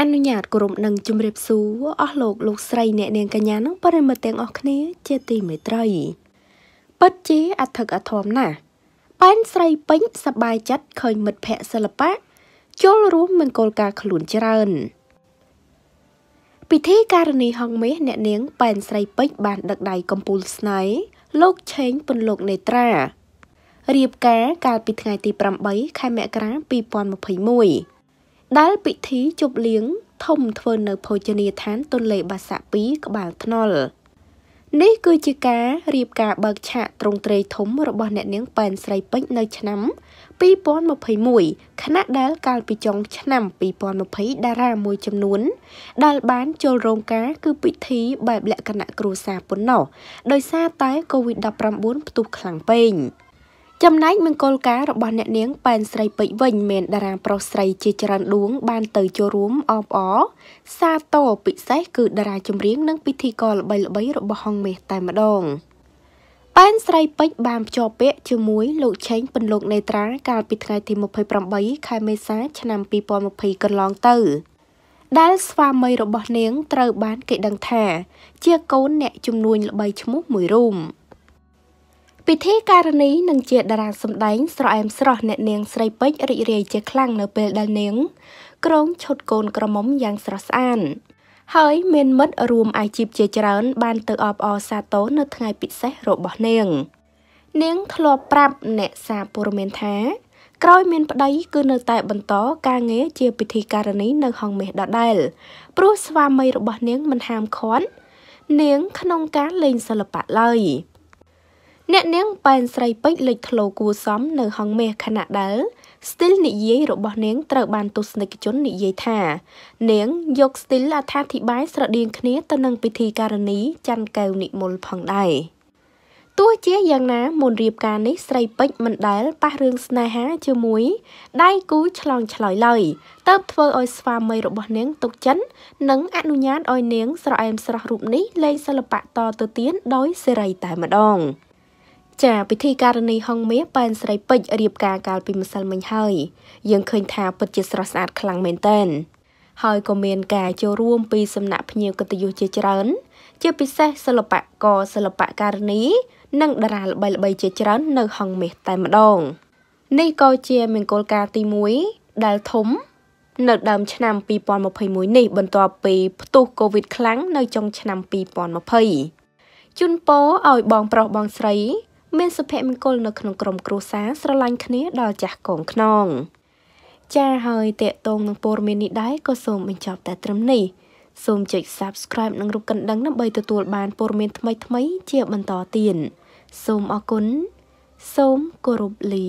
អនុញ្ញាតគោរពនឹងជំរាបសួរអស់លោកលោកស្រីអ្នកនាងកញ្ញានិងប្រិមត្តទាំងអស់គ្នាជាទីមេត្រីពិតជាអធិកអធមណាស់ប៉ែនស្រីពេញសប្បាយចិត្តឃើញមិត្តភ័ក្ដិសិល្បៈចូលរួមនឹងគោលការណ៍ខ្លួនច្រើនពិធីការនីហងមាសអ្នកនាងប៉ែនស្រីពេជ្របាន ដឹកដៃកំពូលស្នៃលោកឆេងពន្លកនេត្រារៀបការ កាលពីថ្ងៃទី8ខែមករា2021ដែលពិធីជប់លៀងធំធ្វើនៅភោជនីយដ្ឋានទុនលេ បាសាក់2ក្បាលថ្នល់នេះគឺជាការរៀបការបើកឆាកត្រង់ត្រីធំរបស់អ្នកនាងប៉ែនស្រីពេជ្រនៅឆ្នាំ2021ខណៈដែល កាលពីចុងឆ្នាំ2020តារាមួយចំនួន ដែល បាន ចូលរោងការគឺពិធី បែបលក្ខណៈគ្រួសារប៉ុណ្ណោះដោយសារតែ COVID-19 ផ្ទុះខ្លាំងពេក។ចំណែកមង្គលការរបស់អ្នកនាងប៉ែនស្រីពេជ្រវិញមានតារាប្រុសស្រីជាច្រើនដួង បានទៅចូលរួមអបអរសាទរពិសេសគឺតារាចម្រៀងនិងពិធីករល្បីៗរបស់ហងមេសតែម្ដងប៉ែនស្រីពេជ្របានភ្ជាប់ពាក្យជាមួយលោកឆេងពន្លកនេត្រាកាលពីថ្ងៃទី28ខែមេសាឆ្នាំ2020កន្លងទៅ ដែលស្វាមីរបស់នាងត្រូវបានគេដឹងថា ជាកូនអ្នកជំនួញល្បីឈ្មោះមួយរូម។ពិធីការនីនឹងជាតារាសម្ដែងស្រអែមស្រស់អ្នកនាងស្រីពេជ្ររីករាយជាខ្លាំងនៅពេលដែលនាងក្រងឈុតកូនក្រមុំយ៉ាងស្រស់ស្អាតហើយមានមិត្តរួមអាជីពជាច្រើនបានទៅអបអរសាទរនៅថ្ងៃពិសេសរបស់នាងនាងធ្លាប់ប្រាប់អ្នកសារព័ត៌មានថា ក្រោយមានប្តីគឺនៅតែបន្តការងារជាពិធីការនីនៅហងមាសដដែលព្រោះស្វាមីរបស់នាងមិនហាមឃាត់នាងក្នុងការលេងសិល្បៈឡើយ។អ្នកនាងប៉ែនស្រីពេជ្រលេចធ្លោគួសមនៅហងមាសខណៈដែលស្ទីលនិយាយរបស់នាងត្រូវបានទស្សនិកជននិយាយថានាងយកស្ទីលអត្ថាធិប្បាយស្រដៀងគ្នាទៅនឹងពិធីការនីច័ន្ទកែវនិមលផងដែរទោះជាយ៉ាងណាមុនរៀបការនេះស្រីពេជ្រមិនដែលប៉ះរឿងស្នេហាជាមួយដៃគូឆ្លងឆ្លើយឡើយតើបធ្វើឲ្យស្វាមីរបស់នាងទុកចិត្តនិងអនុញ្ញាតឲ្យនាងស្រអែមស្រស់រូបនេះលេងសិល្បៈតទៅទៀតដោយសេរីតែម្ដង។ចាពិធីការនីហងមាសប៉ែនស្រីពេជ្ររៀបការកាលពីម្សិលមិញហើយយើងឃើញថាពិតជាស្រស់ស្អាតខ្លាំងមែនទែនហើយក៏មានការចូលរួមពីសំណាក់ភ្ញៀវកិត្តិយសជាច្រើនជាពិសេសសិល្បករសិល្បករនី និងតារាល្បីៗជាច្រើន នៅហងមាសតែម្ដងនេះក៏ជាមង្គលការទី1ដែលធំ នៅដើមឆ្នាំ2021នេះបន្ទាប់ពីផ្ទុះកូវីដខ្លាំងនៅចុងឆ្នាំ2020ជូនពរឲ្យបងប្រុសបងស្រីមានសុភមង្គល នៅក្នុងក្រុមគ្រួសារស្រឡាញ់គ្នាដល់ចាស់កងខ្នងចាហើយតេតងនឹងព័ត៌មាននេះដែរក៏សូមបញ្ចប់តែត្រឹមនេះសូមចុច Subscribe និងរូបកណ្ដឹងដើម្បីទទួលបានព័ត៌មានថ្មីៗជាបន្តទៀតសូមអរគុណសូមគោរពលា